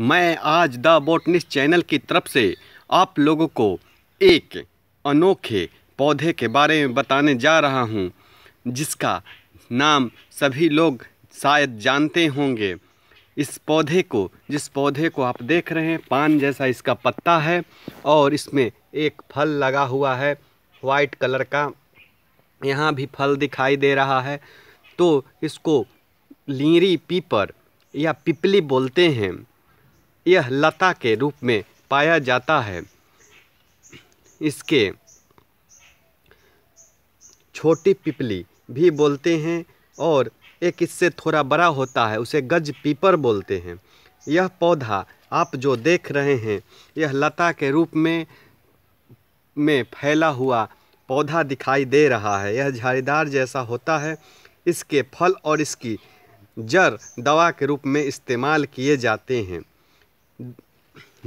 मैं आज the botanist channel की तरफ से आप लोगों को एक अनोखे पौधे के बारे में बताने जा रहा हूँ जिसका नाम सभी लोग शायद जानते होंगे इस पौधे को जिस पौधे को आप देख रहे हैं पान जैसा इसका पत्ता है और इसमें एक फल लगा हुआ है वाइट कलर का यहाँ भी फल दिखाई दे रहा है तो इसको लीरी पीपर या पिपली बोलते हैं यह लता के रूप में पाया जाता है इसके छोटी पिपली भी बोलते हैं और एक इससे थोड़ा बड़ा होता है उसे गज पीपर बोलते हैं यह पौधा आप जो देख रहे हैं यह लता के रूप में में फैला हुआ पौधा दिखाई दे रहा है यह झाड़ीदार जैसा होता है इसके फल और इसकी जड़ दवा के रूप में इस्तेमाल किए जाते हैं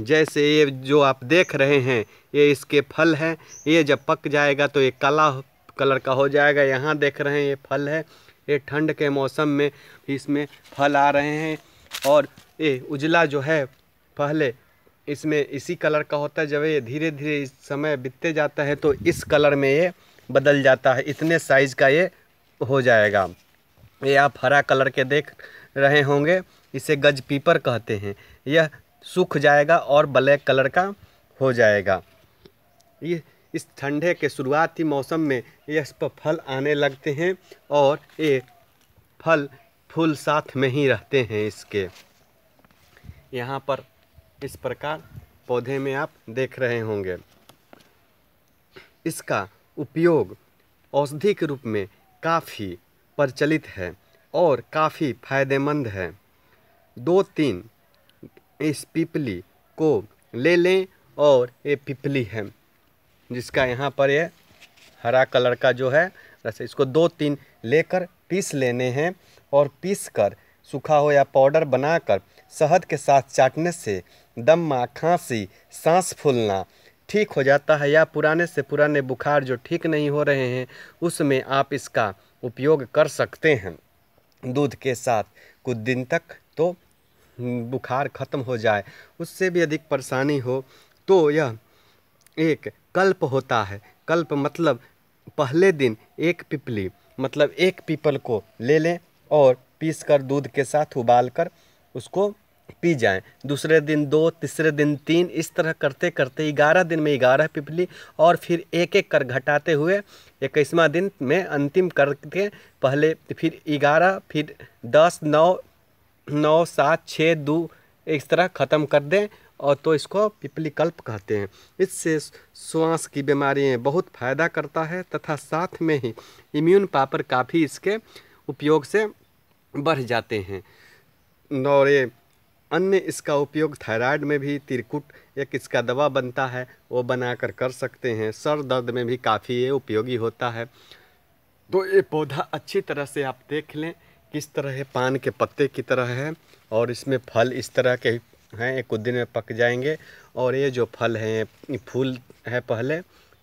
जैसे ये जो आप देख रहे हैं ये इसके फल हैं ये जब पक जाएगा तो ये काला कलर का हो जाएगा यहाँ देख रहे हैं ये फल है ये ठंड के मौसम में इसमें फल आ रहे हैं और ये उजला जो है पहले इसमें इसी कलर का होता है जब ये धीरे धीरे इस समय बीतते जाता है तो इस कलर में ये बदल जाता है इतने साइज़ का ये हो जाएगा ये आप हरा कलर के देख रहे होंगे इसे गज पीपर कहते हैं यह सूख जाएगा और ब्लैक कलर का हो जाएगा ये इस ठंडे के शुरुआती मौसम में यह पर फल आने लगते हैं और ये फल फूल साथ में ही रहते हैं इसके यहाँ पर इस प्रकार पौधे में आप देख रहे होंगे इसका उपयोग औषधि के रूप में काफ़ी प्रचलित है और काफ़ी फायदेमंद है दो तीन इस पिपली को ले लें और ये पिपली है जिसका यहाँ पर ये हरा कलर का जो है रस इसको दो तीन लेकर पीस लेने हैं और पीस कर सूखा हो या पाउडर बनाकर शहद के साथ चाटने से दम्मा खांसी सांस फूलना ठीक हो जाता है या पुराने से पुराने बुखार जो ठीक नहीं हो रहे हैं उसमें आप इसका उपयोग कर सकते हैं दूध के साथ कुछ दिन तक तो बुखार ख़त्म हो जाए उससे भी अधिक परेशानी हो तो यह एक कल्प होता है कल्प मतलब पहले दिन एक पिपली मतलब एक पीपल को ले लें और पीस कर दूध के साथ उबाल कर उसको पी जाएं दूसरे दिन दो तीसरे दिन तीन इस तरह करते करते ग्यारह दिन में ग्यारह पिपली और फिर एक एक कर घटाते हुए इक्कीसवा दिन में अंतिम करके पहले फिर ग्यारह फिर दस नौ नौ सात छः दो इस तरह ख़त्म कर दें और तो इसको पिपली कल्प कहते हैं इससे श्वास की बीमारियाँ बहुत फ़ायदा करता है तथा साथ में ही इम्यून पापर काफ़ी इसके उपयोग से बढ़ जाते हैं और ये अन्य इसका उपयोग थायराइड में भी तिरकुट एक इसका दवा बनता है वो बनाकर कर सकते हैं सर दर्द में भी काफ़ी ये उपयोगी होता है तो ये पौधा अच्छी तरह से आप देख लें किस तरह है पान के पत्ते की तरह है और इसमें फल इस तरह के हैं कुछ दिन में पक जाएंगे और ये जो फल हैं फूल है पहले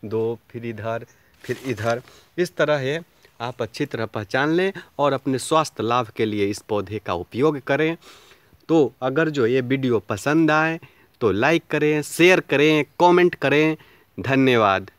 दो फिर इधर फिर इधर इस तरह है आप अच्छी तरह पहचान लें और अपने स्वास्थ्य लाभ के लिए इस पौधे का उपयोग करें तो अगर जो ये वीडियो पसंद आए तो लाइक करें शेयर करें कमेंट करें धन्यवाद